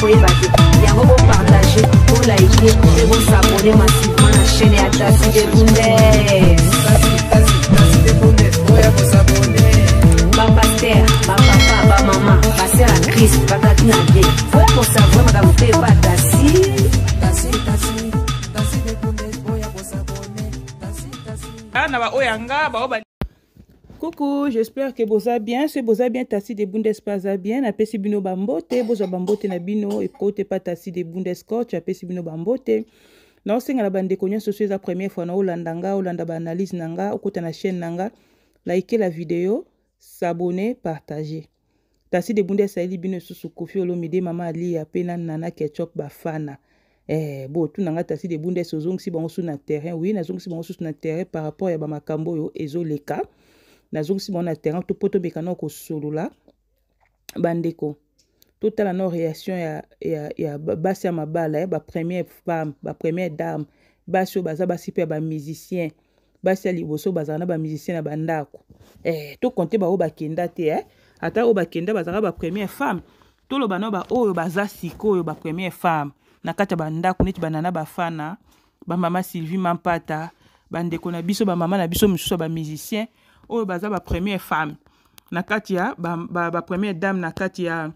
koyeba te yango bopartage bolike mpe bosabone masivant na chaîne ya tasi de bundes bapaster bapapa bamama baser ya krist batati na vie fo kosavoi makambo mpe batasi na baoyo yanga bao Coucou, j'espère que vous allez bien, ce boza bien tasi de bundes paza bien, Pesi bino bambote, boza bambote na bino et kote pa tasi de bundes coach, apesi bino bambote. Na osenga la bande konya soso eza première fois na olanda nga, olanda ba analyse nanga, kote na chaîne nanga, liker la vidéo, s'abonner, partager. Tasi de bundes ali bino sous Kofi Olomide mama ali ya pena nana ketchup bafana. Eh, bon, tout nanga tasi de bundes si bon sou na terrain, oui, na si bon sou na terrain par rapport ya ba makambo yo ezo leka. nazongisi bango na terrain to mpo tobeka nao kosolola bandeko totala nao réaction ya, ya, ya basi ya mabala eh, bapremière femme bapremière dame basi oyo baza basi mpe ya bamusicien basi ya liboso bazala na bamusicien na bandako eh, tokonte baoyo bakenda te eh? ata oyo bakenda bazalaka bapremière femme toloba nao baoyo baza sikoyo bapremière femme na kati ya bandako neti banana bafana bamama sylvie mampata bandeko na biso bamama na biso mosusu ya bamusicien oyo baza bapremiere femme na kati ya bapremiere ba, ba dame na kati ya,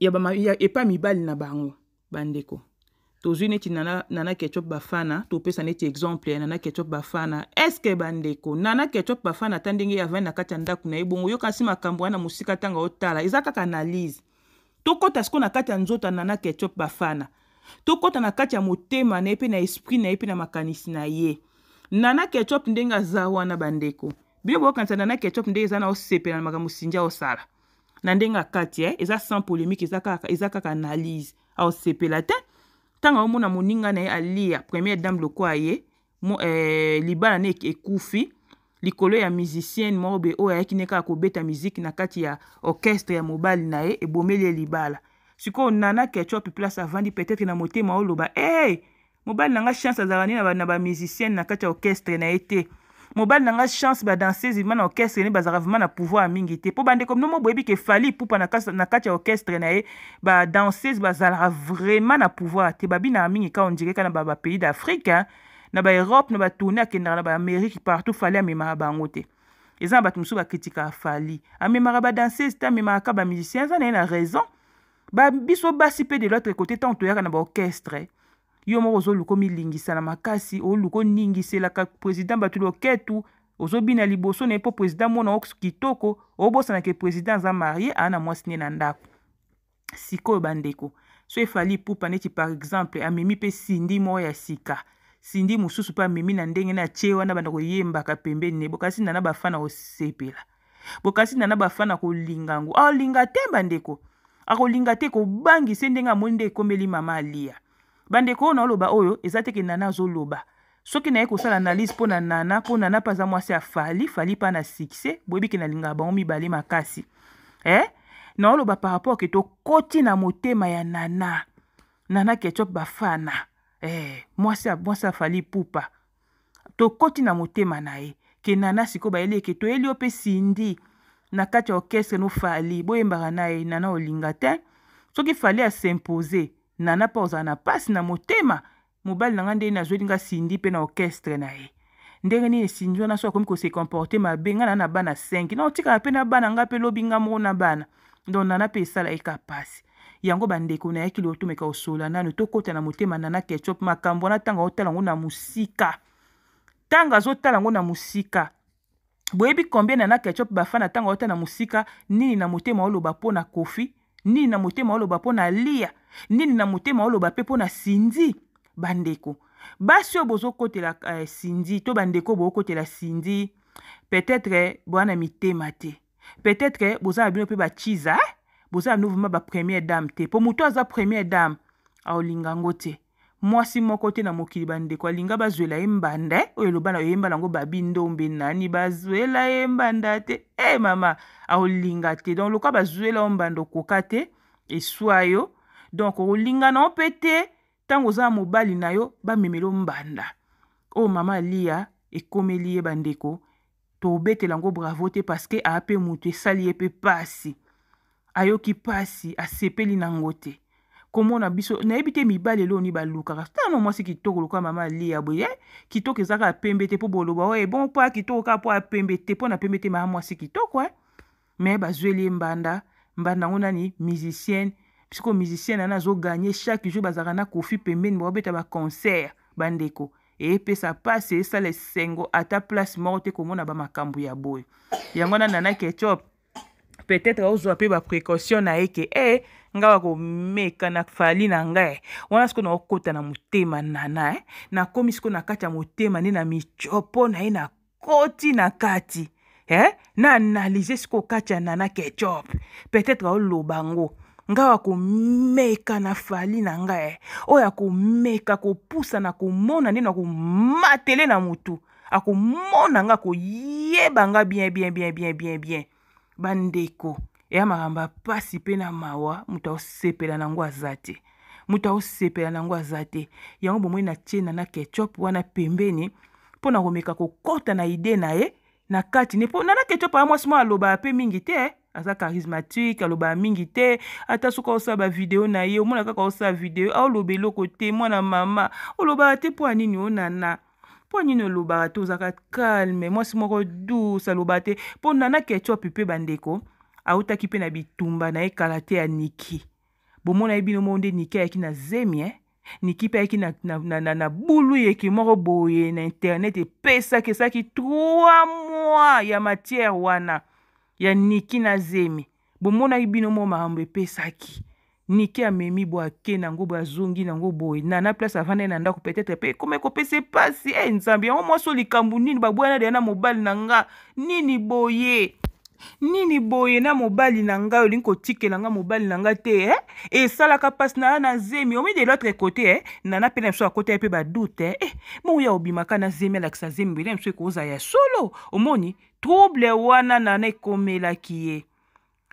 ya, ba, ya epa mibali na bango bandeko tozwi neti nana, nana ketchup bafana topesa neti exemple ya nana ketchup bafana eske bandeko nana ketchup bafana ata ndenge yavani na kati ya ndako na ye bongo yoka nsi makambo wana mosika ntango otala eza kaka analyse tokɔta sikoyo na kati ya nzoto ya nana ketchup bafana tokɔta na kati ya motema na ye mpe na esprit na ye mpe na makanisi na ye nana ketchup ndenge aza wana bandeko bino bokanisa nana ketchup ndenge eza na osepela na makambo sinja aosala na ndenge akati e eh, eza sans polémique eza kaka, eza kaka analyse aosepela te ntango aomona moninga na ye alia première dame loko aye eh, libala ne ekufi likolo ya musicienne moko boye oyo ayaki ne kaka kobeta miziki na kati ya orchestre ya mobali na ye ebomeli ye libala sikoyo nana ketchup place avandi peut-être na motema oloba e hey, mobali na nga chance azalaka nini na bamusicienne na kati ya orchestre na ye te mobali na nga chance badanseuse vrima na orchestre ne bazalaka vrima na pouvoir mingi te mpo bandeko bino moboyebi ke fali pupa na kati ya orchestre na ye badanseuse bazalaka vraiment na pouvoir te babinaka mingi ka ondire ka na bapays d'afrike na baerope na batourne akendaka na baamérike partout fali amemaka bango te eza na bato mosusu bakritikaka fali amemaka badanseuse te amemaka ka bamusicien aza na ye na raison biso basi mpe de l'autre côté ntango toyaka na baorchestre yo moko ozoluka omilingisa na makasi oluka oningiselaka président bato loketu ozobina liboso na ye mpo président mona oyo kitoko obosanake président aza marie aa na mwasi ne na ndako sikoyo bandeko so efali pupa neti par exemple amemi mpe sindi moko ya sika sindi mosusu mpe amemi na ndenge na atie wana banda koyembaka pembeni ne bokasi nda na bafa na kosepela bokasi nda na bafa na kolinga yango aolinga te bandeko akolinga te kobangisa ndenge amoni nde ekombeli mama alia bandeko oyo naoloba oyo eza teke nana azoloba soki naye kosala analyse mpo na nana mpo nana mpe aza mwasi afali fali mpa na succès boyebiki nalingaka bango mibale makasi eh? naoloba par rapport ke tokoti na motema ya nana nana ketchup bafana eh, mwasi, mwasi afali pupa tokoti na motema na ye ke nana sikoyo bayeli eke toyeli yo mpe sindi na kati ya orchestre nofali boyembaka na ye nana olinga te soki fali asimpose nana mpo ozala na mpasi na motema mobali na ngai nde nazweli nga sindi mpe na orchestre na ye ndenge nini esindi wana so akomi kose comporte mabe ngai naa na bana 5 naotikala mpe na bana ngai mpe lobi nga moko na bana donc nana mpe esala eka mpasi yango bandeko nayaki lotomeka osola nanu tokɔta na motema nana ketchup makambo wana ntango azotala yango na mosika ntango azotala yango na mosika boyebi combien nana ketchup bafana ntango azotala na mosika nini na motema oloba mpo na kofi nini na motema oloba mpo na lia nini na motema oloba mpe mpo na sindi bandeko basi oyo bozokotela eh, sindi to bandeko bokotela sindi peut-être boza na mitema te peut-être boza na bino mpe bachiza eh? boza na nouvrement bapremiere dame te mpo motu aza première dame aolingango te mwasi moko te na mokili bandeko alinga bazwela ye mbanda oyo eloba na oyembana yango babindombe nani bazwela ye mbanda te e mama aolinga te donc lokwa bazwela yo mbanda okoka te eswa yo donc olinga na yo mpe te ntango oza na mobali na yo bamemela yo mbanda oyo mama aliya ekomeli ye bandeko tobetela yango bravo te parceke aa mpe moto esali ye mpe pasi ayoki pasi asepeli nango te komona biso nayebi te mibale eloni balukaka tano mwasi kitoko lokola mama lia boye kitoko eza kaka pembe te mpo boloba oye bon mpo akitoko kaka mpo apembe te mpo na pembe te mama mwasi kitoko e eh. me bazweli ye mbanda mbanda yango nani musicienne puisque musicienne ana azoganye chaque jour bazalaka na kofi pembeni baobeta baconcert bandeko epesa mpasi esala esengo ata place moko te komona bamakambo ya boye yango na nana ketchup peut-être ozwa mpe baprécaution na ye ke e eh, ngai bakomeka na fali na ngai eh. wana sikoyo naokota na motema nana e eh. nakomi sikoyo na kati ya motema nde na micopo na ye nakoti na kati eh? na analyse sikoyo kati ya nana ketchup peut-être aoloba ngo ngai akomeka na fali na ngai oyo akomeka kopusa na komona ndeni akomatele na motu akomona ngai akoyeba ngai bien bien bien bien bien bien bandeko eya makambo ya mpasi mpe na mawa moto aosepela nango aza te moto aosepela nango aza te yango bomoi na tie na na ketchup wana pembeni mpo na komeka kokɔta na ide na ye na kati ne mpo na na ketchup aya mwasi mwa alobaya mpe mingi te eh. aza charismatique alobaya mingi te ata soki aosala bavideo na ye omona kaka aosala video aoloba eloko te mwana mama olobaya te mpo ya nini onana mpo nini olobaka te ozalaka calme mwasi moko dus aloba te mpo nana ketchup mpe bandeko autaki mpe na bitumba na ye kala te ya niki bomona ye bino moko nde niki ayaki na zemi eh? niki mpe ayaki na, na, na, na, na bulu yeke moko boye na internet epesaki esaki trois mois ya matière wana ya niki na zemi bomonaki bino moko makambo epesaki nike amemi boye ake nango boye azongi nango boye nana place avandi eh, na ndako peut-être mpe ekoma ekopesa epasi e nzambe yango mwasi o likambo nini babwana deya na mobali na nga nini boye nini boye na mobali na ngai olingi kotikela nga mobali na ngai te eh? esalaka mpasi na ya na zemi omi de l'autre côté eh? nana mpe na biso akotaya mpe badute eh? eh moya obimaka na zemi alakisa zemi bela biso ekozala ya solo omoni trouble wana nana ekomelaki ye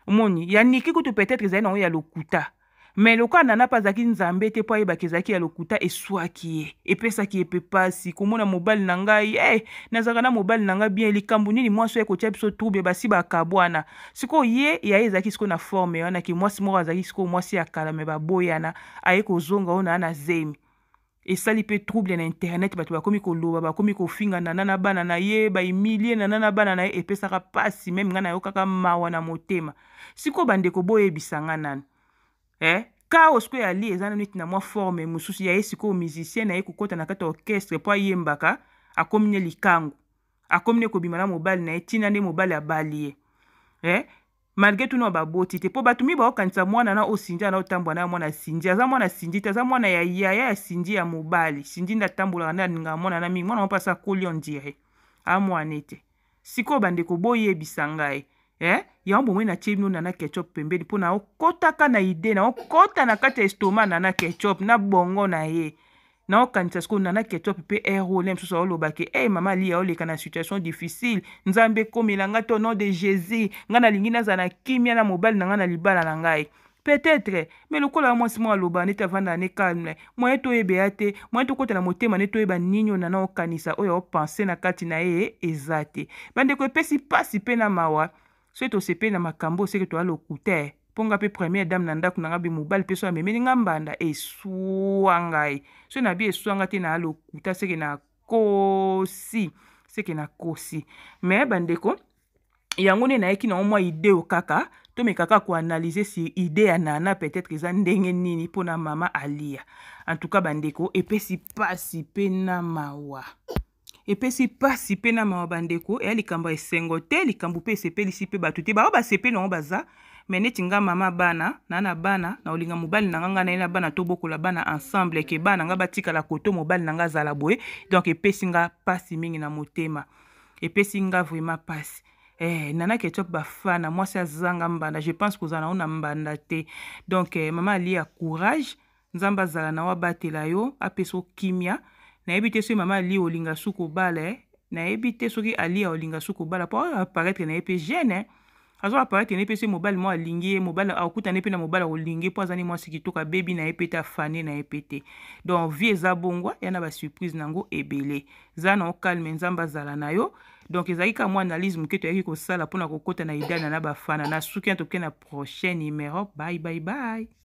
omoni ya niki kutu peut-être ezali nango ya lokuta me loko anana mpe azalaki nzambe te mpo ayebaka ezalaki ya lokuta eswaki ye epesaki ye mpe pasi komona mobali na ngai e eh, hey, nazalaka na mobali na ngai bien likambo nini mwasi oyo ekotya biso trouble basi bakabwana sikoyo ye yaye ezalaki sikoyo na forme wana ke mwasi moko azalaki sikoyo mwasi ya kala me baboyana aye kozonga oyo na ya na zemi esali mpe trouble na internet bato bakomi koloba bakomi kofinga nana na bana na ye baemilie nana na bana na ye epesaka pasi meme ngai nayokaka mawa na motema sikoyo bandeko boyebisa ngai nani eh? chaos koyo ali eza nano neti na mwa forme mosusu ya ye sikoyo musicien aye kokɔta na kati ya orchestre mpo ayembaka akómi ne likangu akómi ne kobima na mobali na ye ntina nde mobali abali ye eh? malgré tuna no baboti te mpo bato miba okanisa mwana na osinji ana otambola na mwana sinji aza mwana sinji te aza mwana ya yaya ya sinji ya mobali sinji nde atambolaka nde aningaka mwana na mingi mwana mopasa akoli on dire amwane te sikoyo bandeko boyebisa ngai eh? yango bomoi natie bino nana ketchup pembeni mpo naokotaka na ide naokɔta na kati ya estoma nana ketchup na bongo na ye naokanisa sikoyo nana ketchup mpe erole mosusu aolobake e eh, hey, mama lia oleka na situation difficile nzambe ekomela ngai to nom de jésus ngai nalingi nazala na kimia na mobali na ngai na libala na ngai peut-être me lokola mwasi mo aloba neti avanda ne calme moye toyeba ya te moye tokɔta na motema ne toyeba nini ona na okanisa oyo aopense na kati na ye eza te bandeko epesi mpasi mpe na mawa soki tosepeli na makambo oseke toaloku te mpo nga mpe première dame na ndako na nga mpe mobali mpe so amemeli nga mbanda eswa ngai soki na bi eswa nga te na aloku ta seke na kosi seke na kosi me bandeko yango nde nayeki nango mwa ideo kaka tomekaka koanalyse si ide ya nana peut-être eza ndenge nini mpona mama alia en tout cas bandeko epesi mpasi mpe na mawa epesi pasi mpe na mawa bandeko eya likambo ya esengo te likambo mpe esepelisi mpe bato te bao basepeli yango baza me neti nga mama bana naa na bana na olinga mobali na nga ngai naye na bana tobokola bana ensemble eke bana na nga batikala koto mobali na nga azala boye donk epesi nga mpasi mingi na motema epesi nga vraiment mpasi Eh, nana ketchup bafana mwasi azanga mbanda je pense kozala nango na mbanda te donk eh, mama aliya courage nzambe azala na yo abatela yo apesa okimia nayebi te soki mama alia olinga su kobala eh? nayebi te soki alia olinga su kobala mpo oyo aparetre na ye mpe gene eh? azo aparetre na ye mpe soki mobali mo alingi ye eh? mobali akutani mpe na mobali akolingi mpo aza ni mwasi kitoko abebi na ye mpe te afane na ye mpe te donc vie eza bongwa ya na basurprise na yango ebele za na okalme nzambe azala na yo donc ezalaki ka mwa analyse moke toyaki kosala mpona kokɔta na idana na bafana na suki na toke na prochain numéro bye bye bye